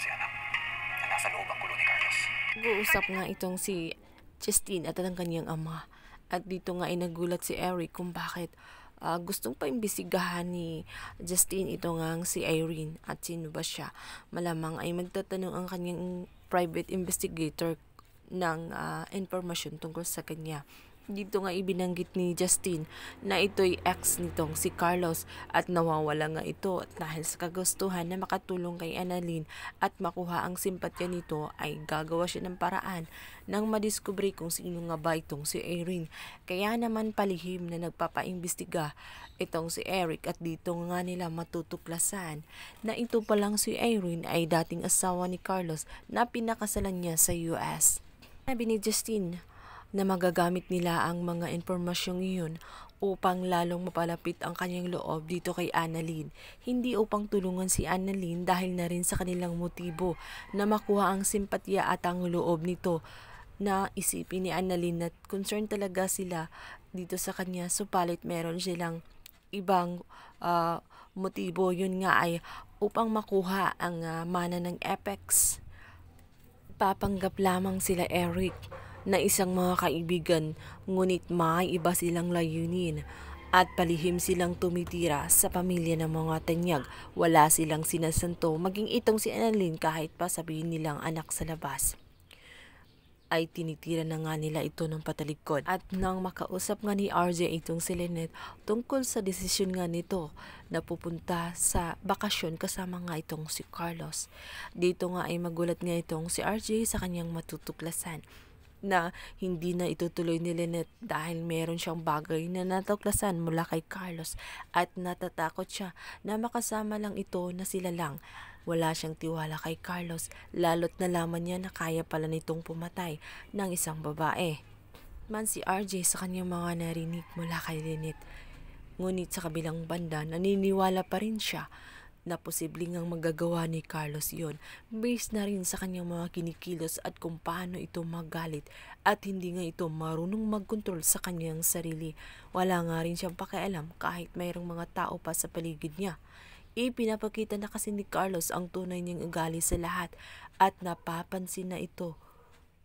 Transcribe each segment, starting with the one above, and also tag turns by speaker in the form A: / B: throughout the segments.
A: kasi anak na nasa loob ang kulo ni Carlos. Guusap nga itong si Justine at ang kanyang ama. At dito nga inagulat si Eric kung bakit uh, gustong paimbisigahan ni Justine ito nga si Irene at sino ba siya. Malamang ay magtatanong ang kanyang private investigator ng uh, ah, information tungkol sa kanya. Dito nga ibinanggit ni Justin na ito'y ex nitong si Carlos at nawawala nga ito at dahil sa kagustuhan na makatulong kay Annalyn at makuha ang simpatya nito ay gagawa siya ng paraan nang madiskubre kung sino nga ba itong si Erin. Kaya naman palihim na nagpapaimbestiga itong si Eric at dito nga nila matutuklasan na ito palang si Erin ay dating asawa ni Carlos na pinakasalan niya sa US. Sabi ni Justin, na magagamit nila ang mga impormasyong iyon upang lalong mapalapit ang kanyang loob dito kay Annalyn, hindi upang tulungan si Annalyn dahil na rin sa kanilang motibo na makuha ang simpatya at ang loob nito na isipin ni Annalyn na concern talaga sila dito sa kanya supalit meron silang ibang uh, motibo yun nga ay upang makuha ang uh, mana ng Apex. Papanggap lamang sila Eric na isang mga kaibigan ngunit may iba silang layunin at palihim silang tumitira sa pamilya ng mga tanyag. Wala silang sinasanto maging itong si Annalyn kahit pa sabihin nilang anak sa labas. Ay tinitira na nga nila ito ng patalikod. At nang makausap nga ni RJ itong si Lynette tungkol sa desisyon nga nito na pupunta sa bakasyon kasama nga itong si Carlos. Dito nga ay magulat nga itong si RJ sa kanyang matutuklasan na hindi na itutuloy ni Lynette dahil meron siyang bagay na natuklasan mula kay Carlos at natatakot siya na makasama lang ito na sila lang. Wala siyang tiwala kay Carlos lalo't nalaman niya na kaya pala nitong pumatay ng isang babae. Man si RJ sa kanyang mga narinig mula kay Lynette. Ngunit sa kabilang banda naniniwala pa rin siya na posibleng ang magagawa ni Carlos yon based na rin sa kanyang mga kinikilos at kung paano ito magalit at hindi nga ito marunong magkontrol sa kanyang sarili. Wala nga rin siyang pakialam kahit mayroong mga tao pa sa paligid niya. Ipinapakita na kasi ni Carlos ang tunay niyang ugali sa lahat at napapansin na ito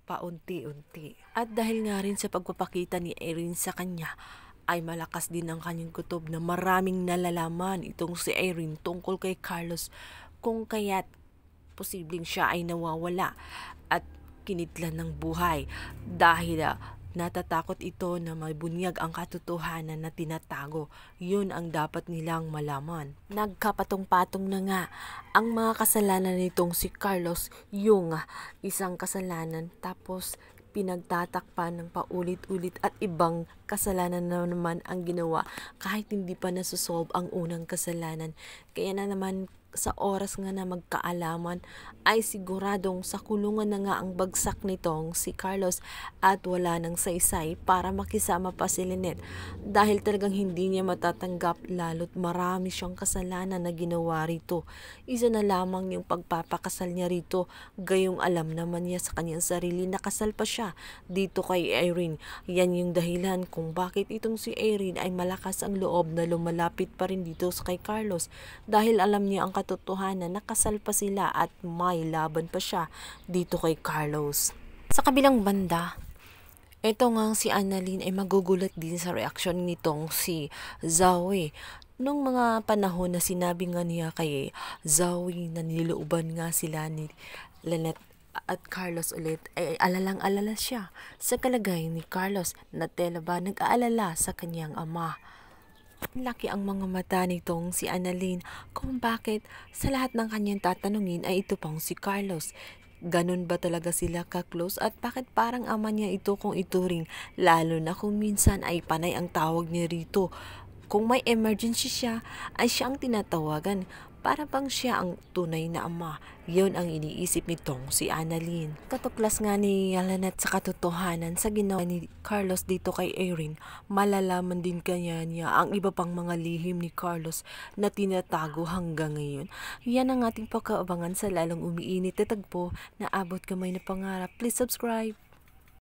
A: paunti-unti. At dahil nga rin sa pagpapakita ni Erin sa kanya, ay malakas din ang kanyang kutob na maraming nalalaman itong si Irene tungkol kay Carlos kung kaya't posibleng siya ay nawawala at kinidlan ng buhay dahil ah, natatakot ito na mabunyag ang katotohanan na tinatago. Yun ang dapat nilang malaman. Nagkapatong-patong na nga ang mga kasalanan nitong si Carlos yung ah, isang kasalanan tapos pinagtatakpan ng paulit-ulit at ibang kasalanan na naman ang ginawa kahit hindi pa nasusolve ang unang kasalanan. Kaya na naman sa oras nga na magkaalaman ay siguradong sa kulungan na nga ang bagsak nitong si Carlos at wala ng saysay para makisama pa si Lynette dahil talagang hindi niya matatanggap lalo't marami siyang kasalanan na ginawa rito. Isa na lamang yung pagpapakasal niya rito gayong alam naman niya sa kanyang sarili na kasal pa siya dito kay Irene. Yan yung dahilan kung bakit itong si Irene ay malakas ang loob na lumalapit pa rin dito kay Carlos dahil alam niya ang katotohanan na kasal pa sila at may laban pa siya dito kay Carlos. Sa kabilang banda, ito nga si Annalyn ay magugulat din sa reaksyon nitong si Zoe nung mga panahon na sinabi nga niya kay Zoe na nilooban nga sila ni Lanet at Carlos ulit ay alalang-alala siya sa kalagay ni Carlos na tela ba nag-aalala sa kanyang ama. Laki ang mga mata nitong si Annalyn kung bakit sa lahat ng kanyang tatanungin ay ito pang si Carlos. Ganun ba talaga sila ka-close at bakit parang ama niya ito kung ituring lalo na kung minsan ay panay ang tawag niya rito. Kung may emergency siya, ay siya ang tinatawagan. Para bang siya ang tunay na ama. Yun ang iniisip nitong si Annalyn. Katuklas nga ni Alanet sa katotohanan sa ginawa ni Carlos dito kay Erin, malalaman din kanya niya ang iba pang mga lihim ni Carlos na tinatago hanggang ngayon. Yan ang ating pakaabangan sa lalong umiinit na tagpo na abot kamay na pangarap. Please subscribe!